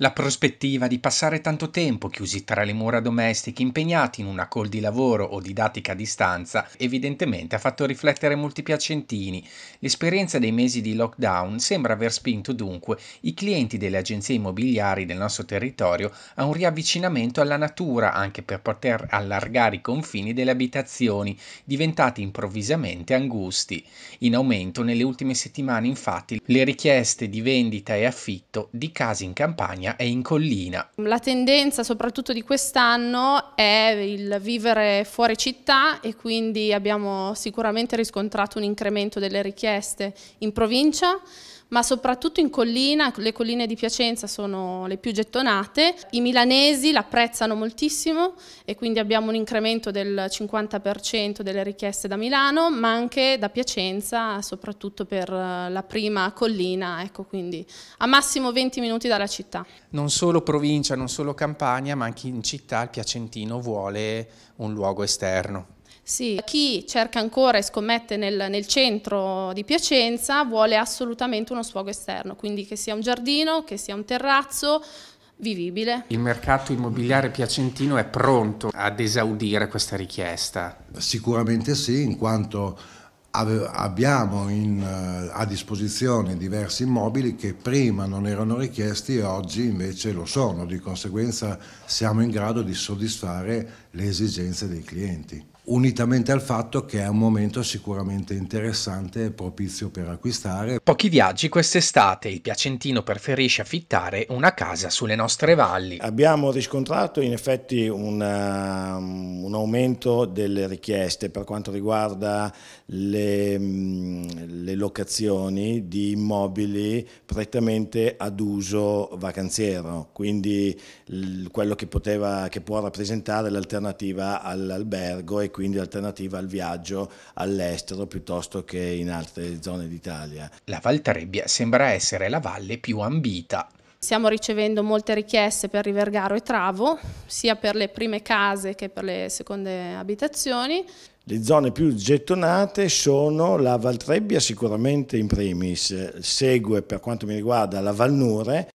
La prospettiva di passare tanto tempo chiusi tra le mura domestiche, impegnati in una call di lavoro o didattica a distanza, evidentemente ha fatto riflettere molti piacentini. L'esperienza dei mesi di lockdown sembra aver spinto dunque i clienti delle agenzie immobiliari del nostro territorio a un riavvicinamento alla natura, anche per poter allargare i confini delle abitazioni, diventati improvvisamente angusti. In aumento nelle ultime settimane, infatti, le richieste di vendita e affitto di case in campagna montagna e in collina. La tendenza soprattutto di quest'anno è il vivere fuori città e quindi abbiamo sicuramente riscontrato un incremento delle richieste in provincia ma soprattutto in collina, le colline di Piacenza sono le più gettonate, i milanesi l'apprezzano moltissimo e quindi abbiamo un incremento del 50% delle richieste da Milano, ma anche da Piacenza, soprattutto per la prima collina, ecco quindi a massimo 20 minuti dalla città non solo provincia, non solo campagna, ma anche in città il Piacentino vuole un luogo esterno. Sì, chi cerca ancora e scommette nel, nel, centro di Piacenza vuole assolutamente uno sfogo esterno, quindi che sia un giardino, che sia un terrazzo vivibile. Il mercato immobiliare piacentino è pronto ad esaudire questa richiesta? Sicuramente sì, in quanto abbiamo in, eh, a disposizione diversi immobili che prima non erano richiesti e oggi invece lo sono, di conseguenza siamo in grado di soddisfare le esigenze dei clienti unitamente al fatto che è un momento sicuramente interessante e propizio per acquistare. Pochi viaggi quest'estate, il Piacentino preferisce affittare una casa sulle nostre valli. Abbiamo riscontrato in effetti un, um, un aumento delle richieste per quanto riguarda le, mm, le locazioni di immobili prettamente ad uso vacanziero, quindi quello che, poteva, che può rappresentare l'alternativa all'albergo e quindi alternativa al viaggio all'estero piuttosto che in altre zone d'Italia. La Valtrebbia sembra essere la valle più ambita Stiamo ricevendo molte richieste per Rivergaro e Travo, sia per le prime case che per le seconde abitazioni. Le zone più gettonate sono la Valtrebbia sicuramente in primis, segue per quanto mi riguarda la Valnure